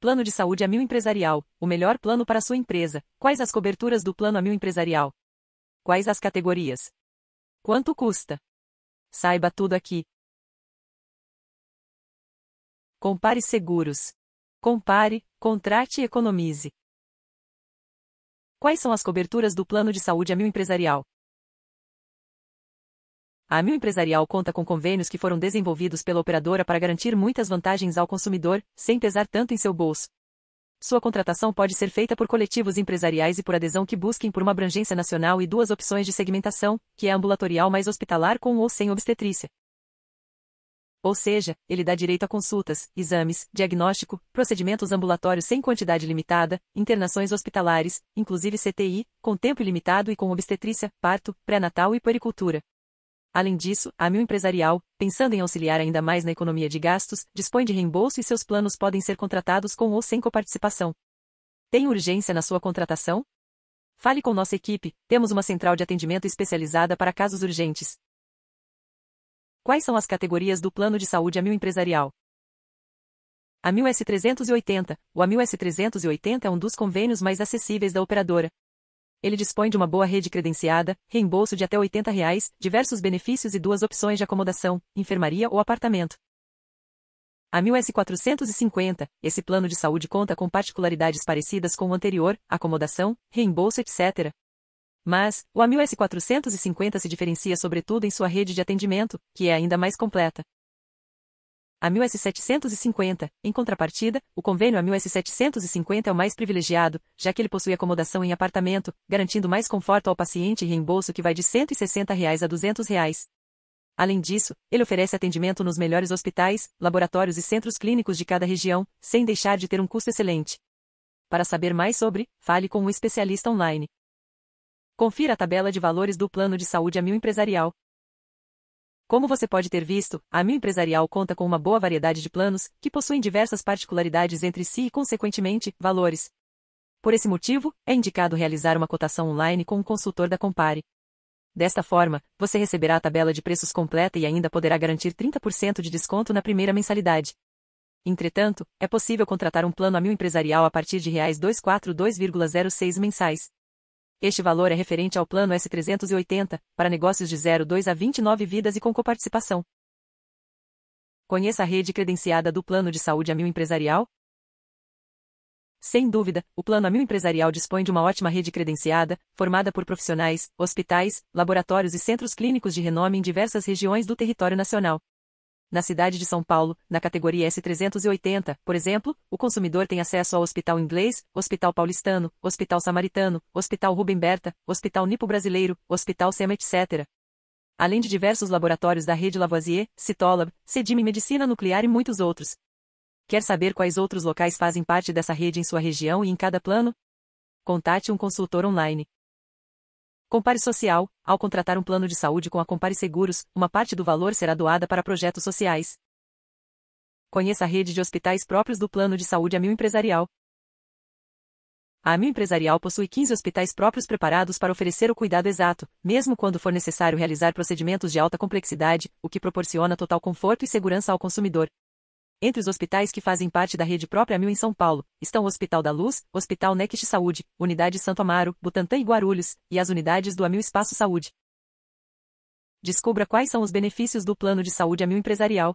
Plano de saúde Amil Empresarial, o melhor plano para sua empresa. Quais as coberturas do plano Amil Empresarial? Quais as categorias? Quanto custa? Saiba tudo aqui. Compare seguros. Compare, contrate e economize. Quais são as coberturas do plano de saúde Amil Empresarial? A Amil Empresarial conta com convênios que foram desenvolvidos pela operadora para garantir muitas vantagens ao consumidor, sem pesar tanto em seu bolso. Sua contratação pode ser feita por coletivos empresariais e por adesão que busquem por uma abrangência nacional e duas opções de segmentação, que é ambulatorial mais hospitalar com ou sem obstetrícia. Ou seja, ele dá direito a consultas, exames, diagnóstico, procedimentos ambulatórios sem quantidade limitada, internações hospitalares, inclusive CTI, com tempo ilimitado e com obstetrícia, parto, pré-natal e puericultura. Além disso, a Mil Empresarial, pensando em auxiliar ainda mais na economia de gastos, dispõe de reembolso e seus planos podem ser contratados com ou sem coparticipação. Tem urgência na sua contratação? Fale com nossa equipe, temos uma central de atendimento especializada para casos urgentes. Quais são as categorias do plano de saúde Amil Empresarial? A 1000S380, o Amil s 380 é um dos convênios mais acessíveis da operadora, ele dispõe de uma boa rede credenciada, reembolso de até R$ 80, reais, diversos benefícios e duas opções de acomodação, enfermaria ou apartamento. A 1000S450, esse plano de saúde conta com particularidades parecidas com o anterior, acomodação, reembolso, etc. Mas, o A1000S450 se diferencia sobretudo em sua rede de atendimento, que é ainda mais completa a 1750. Em contrapartida, o convênio a 1750 é o mais privilegiado, já que ele possui acomodação em apartamento, garantindo mais conforto ao paciente e reembolso que vai de R$ 160 reais a R$ 200. Reais. Além disso, ele oferece atendimento nos melhores hospitais, laboratórios e centros clínicos de cada região, sem deixar de ter um custo excelente. Para saber mais sobre, fale com um especialista online. Confira a tabela de valores do plano de saúde a mil empresarial. Como você pode ter visto, a Mil Empresarial conta com uma boa variedade de planos, que possuem diversas particularidades entre si e, consequentemente, valores. Por esse motivo, é indicado realizar uma cotação online com um consultor da Compare. Desta forma, você receberá a tabela de preços completa e ainda poderá garantir 30% de desconto na primeira mensalidade. Entretanto, é possível contratar um plano a mil empresarial a partir de R$ 242,06 mensais. Este valor é referente ao plano S380, para negócios de 02 a 29 vidas e com coparticipação. Conheça a rede credenciada do Plano de Saúde Amil Empresarial? Sem dúvida, o Plano Amil Empresarial dispõe de uma ótima rede credenciada, formada por profissionais, hospitais, laboratórios e centros clínicos de renome em diversas regiões do território nacional. Na cidade de São Paulo, na categoria S380, por exemplo, o consumidor tem acesso ao Hospital Inglês, Hospital Paulistano, Hospital Samaritano, Hospital Rubem Berta, Hospital Nipo Brasileiro, Hospital SEMA, etc. Além de diversos laboratórios da rede Lavoisier, Citolab, Sedime Medicina Nuclear e muitos outros. Quer saber quais outros locais fazem parte dessa rede em sua região e em cada plano? Contate um consultor online. Compare Social, ao contratar um plano de saúde com a Compare Seguros, uma parte do valor será doada para projetos sociais. Conheça a rede de hospitais próprios do Plano de Saúde Amil Empresarial. A Amil Empresarial possui 15 hospitais próprios preparados para oferecer o cuidado exato, mesmo quando for necessário realizar procedimentos de alta complexidade, o que proporciona total conforto e segurança ao consumidor. Entre os hospitais que fazem parte da rede própria Mil em São Paulo, estão o Hospital da Luz, Hospital Next Saúde, Unidade Santo Amaro, Butantã e Guarulhos, e as unidades do Amil Espaço Saúde. Descubra quais são os benefícios do plano de saúde Amil Empresarial.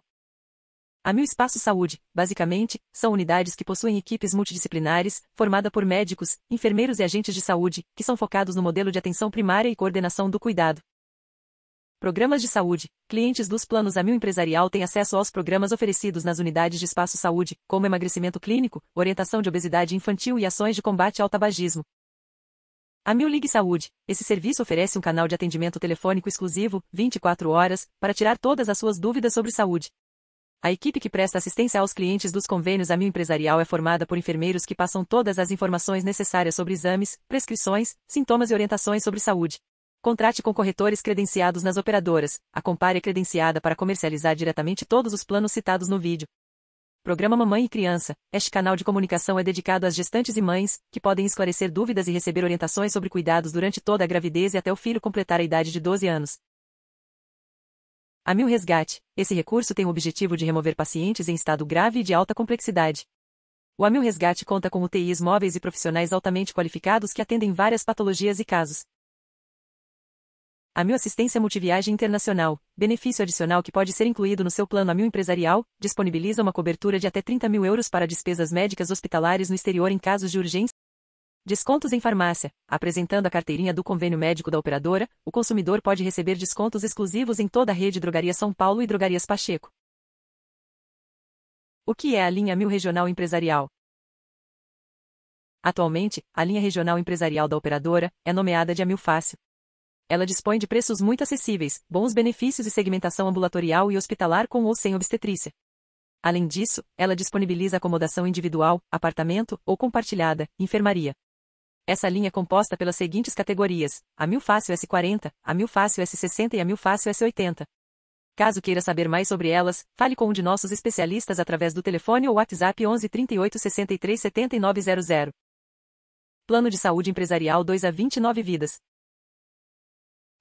Amil Espaço Saúde, basicamente, são unidades que possuem equipes multidisciplinares, formada por médicos, enfermeiros e agentes de saúde, que são focados no modelo de atenção primária e coordenação do cuidado programas de saúde. Clientes dos planos Amil Empresarial têm acesso aos programas oferecidos nas unidades de espaço saúde, como emagrecimento clínico, orientação de obesidade infantil e ações de combate ao tabagismo. Amil Ligue Saúde. Esse serviço oferece um canal de atendimento telefônico exclusivo, 24 horas, para tirar todas as suas dúvidas sobre saúde. A equipe que presta assistência aos clientes dos convênios Amil Empresarial é formada por enfermeiros que passam todas as informações necessárias sobre exames, prescrições, sintomas e orientações sobre saúde. Contrate com corretores credenciados nas operadoras. A Compare é credenciada para comercializar diretamente todos os planos citados no vídeo. Programa Mamãe e Criança. Este canal de comunicação é dedicado às gestantes e mães, que podem esclarecer dúvidas e receber orientações sobre cuidados durante toda a gravidez e até o filho completar a idade de 12 anos. A Mil Resgate. Esse recurso tem o objetivo de remover pacientes em estado grave e de alta complexidade. O Amil Resgate conta com UTIs móveis e profissionais altamente qualificados que atendem várias patologias e casos. A Mil Assistência Multiviagem Internacional, benefício adicional que pode ser incluído no seu plano A Mil Empresarial, disponibiliza uma cobertura de até 30 mil euros para despesas médicas hospitalares no exterior em casos de urgência. Descontos em farmácia. Apresentando a carteirinha do convênio médico da operadora, o consumidor pode receber descontos exclusivos em toda a rede Drogaria São Paulo e Drogarias Pacheco. O que é a linha Mil Regional Empresarial? Atualmente, a linha regional empresarial da operadora é nomeada de Amil Fácil. Ela dispõe de preços muito acessíveis, bons benefícios e segmentação ambulatorial e hospitalar com ou sem obstetrícia. Além disso, ela disponibiliza acomodação individual, apartamento ou compartilhada, enfermaria. Essa linha é composta pelas seguintes categorias: a fácil S40, a fácil S60 e a fácil S80. Caso queira saber mais sobre elas, fale com um de nossos especialistas através do telefone ou WhatsApp 11 38 63 7900. Plano de Saúde Empresarial 2 a 29 Vidas.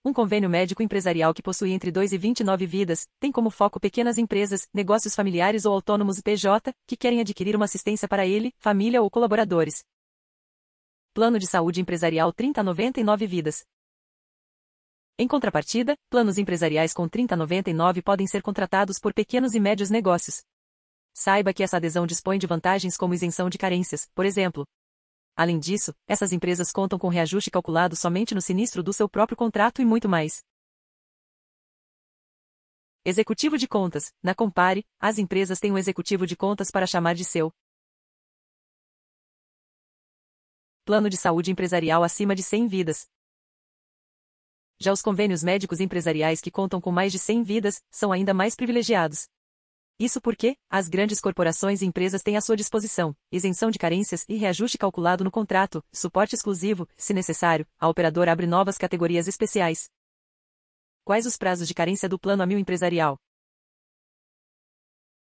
Um convênio médico empresarial que possui entre 2 e 29 vidas, tem como foco pequenas empresas, negócios familiares ou autônomos PJ, que querem adquirir uma assistência para ele, família ou colaboradores. Plano de saúde empresarial 30 a 99 vidas. Em contrapartida, planos empresariais com 30 a 99 podem ser contratados por pequenos e médios negócios. Saiba que essa adesão dispõe de vantagens como isenção de carências, por exemplo, Além disso, essas empresas contam com reajuste calculado somente no sinistro do seu próprio contrato e muito mais. Executivo de contas. Na Compare, as empresas têm um executivo de contas para chamar de seu. Plano de saúde empresarial acima de 100 vidas. Já os convênios médicos empresariais que contam com mais de 100 vidas são ainda mais privilegiados. Isso porque, as grandes corporações e empresas têm à sua disposição, isenção de carências e reajuste calculado no contrato, suporte exclusivo, se necessário, a operadora abre novas categorias especiais. Quais os prazos de carência do plano a mil empresarial?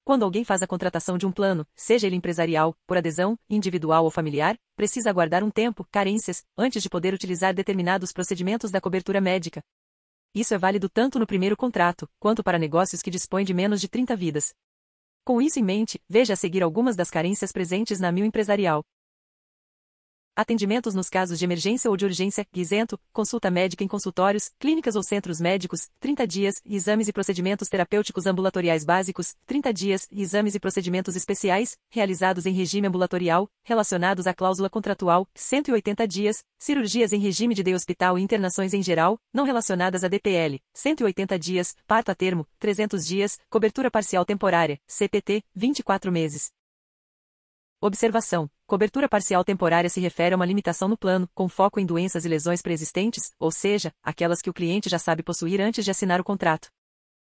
Quando alguém faz a contratação de um plano, seja ele empresarial, por adesão, individual ou familiar, precisa aguardar um tempo, carências, antes de poder utilizar determinados procedimentos da cobertura médica. Isso é válido tanto no primeiro contrato, quanto para negócios que dispõem de menos de 30 vidas. Com isso em mente, veja a seguir algumas das carências presentes na mil empresarial, Atendimentos nos casos de emergência ou de urgência, isento, consulta médica em consultórios, clínicas ou centros médicos, 30 dias, exames e procedimentos terapêuticos ambulatoriais básicos, 30 dias, exames e procedimentos especiais, realizados em regime ambulatorial, relacionados à cláusula contratual, 180 dias, cirurgias em regime de day hospital e internações em geral, não relacionadas à DPL, 180 dias, parto a termo, 300 dias, cobertura parcial temporária, CPT, 24 meses. Observação: cobertura parcial temporária se refere a uma limitação no plano, com foco em doenças e lesões preexistentes, ou seja, aquelas que o cliente já sabe possuir antes de assinar o contrato.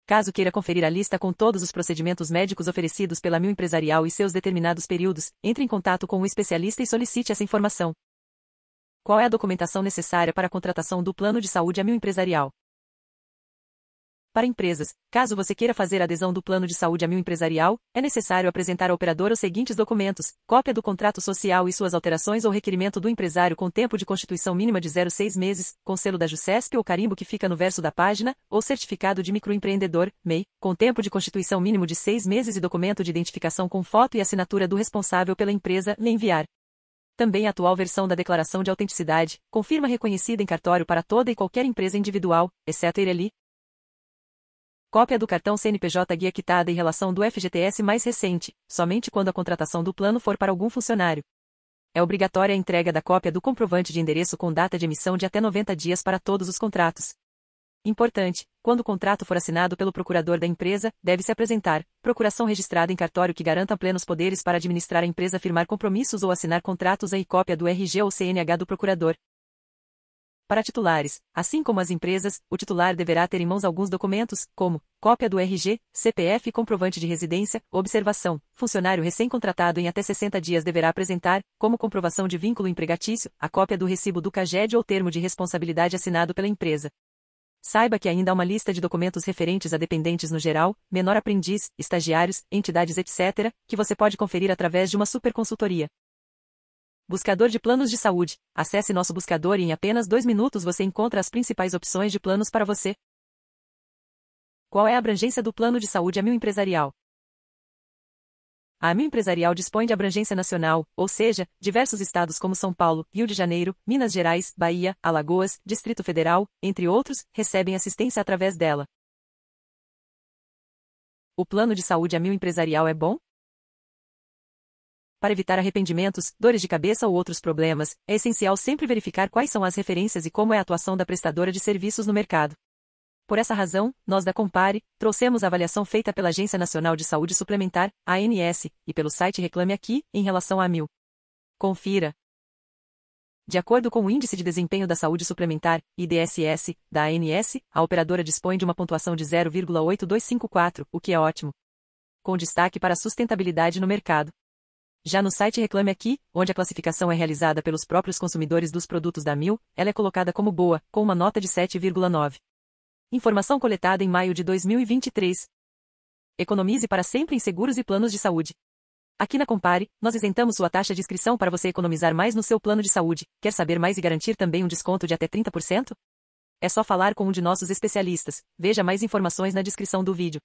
Caso queira conferir a lista com todos os procedimentos médicos oferecidos pela Mil Empresarial e seus determinados períodos, entre em contato com um especialista e solicite essa informação. Qual é a documentação necessária para a contratação do plano de saúde a Mil Empresarial? Para empresas, caso você queira fazer adesão do plano de saúde a mil empresarial, é necessário apresentar ao operador os seguintes documentos: cópia do contrato social e suas alterações ou requerimento do empresário com tempo de constituição mínima de 06 meses, com selo da JUCESP ou carimbo que fica no verso da página, ou certificado de microempreendedor, MEI, com tempo de constituição mínimo de 6 meses e documento de identificação com foto e assinatura do responsável pela empresa, lhe enviar. Também a atual versão da Declaração de Autenticidade, confirma reconhecida em cartório para toda e qualquer empresa individual, exceto ali. Cópia do cartão CNPJ guia quitada em relação do FGTS mais recente, somente quando a contratação do plano for para algum funcionário. É obrigatória a entrega da cópia do comprovante de endereço com data de emissão de até 90 dias para todos os contratos. Importante: quando o contrato for assinado pelo procurador da empresa, deve-se apresentar procuração registrada em cartório que garanta plenos poderes para administrar a empresa, firmar compromissos ou assinar contratos e cópia do RG ou CNH do procurador. Para titulares, assim como as empresas, o titular deverá ter em mãos alguns documentos, como cópia do RG, CPF e comprovante de residência. Observação: funcionário recém-contratado em até 60 dias deverá apresentar, como comprovação de vínculo empregatício, a cópia do recibo do CAGED ou termo de responsabilidade assinado pela empresa. Saiba que ainda há uma lista de documentos referentes a dependentes no geral, menor aprendiz, estagiários, entidades etc., que você pode conferir através de uma superconsultoria. Buscador de planos de saúde. Acesse nosso buscador e em apenas dois minutos você encontra as principais opções de planos para você. Qual é a abrangência do plano de saúde Amil Empresarial? A Amil Empresarial dispõe de abrangência nacional, ou seja, diversos estados como São Paulo, Rio de Janeiro, Minas Gerais, Bahia, Alagoas, Distrito Federal, entre outros, recebem assistência através dela. O plano de saúde Amil Empresarial é bom? Para evitar arrependimentos, dores de cabeça ou outros problemas, é essencial sempre verificar quais são as referências e como é a atuação da prestadora de serviços no mercado. Por essa razão, nós da Compare, trouxemos a avaliação feita pela Agência Nacional de Saúde Suplementar, ANS, e pelo site Reclame Aqui, em relação a mil. Confira. De acordo com o Índice de Desempenho da Saúde Suplementar, IDSS, da ANS, a operadora dispõe de uma pontuação de 0,8254, o que é ótimo. Com destaque para a sustentabilidade no mercado. Já no site Reclame Aqui, onde a classificação é realizada pelos próprios consumidores dos produtos da Mil, ela é colocada como boa, com uma nota de 7,9. Informação coletada em maio de 2023. Economize para sempre em seguros e planos de saúde. Aqui na Compare, nós isentamos sua taxa de inscrição para você economizar mais no seu plano de saúde. Quer saber mais e garantir também um desconto de até 30%? É só falar com um de nossos especialistas. Veja mais informações na descrição do vídeo.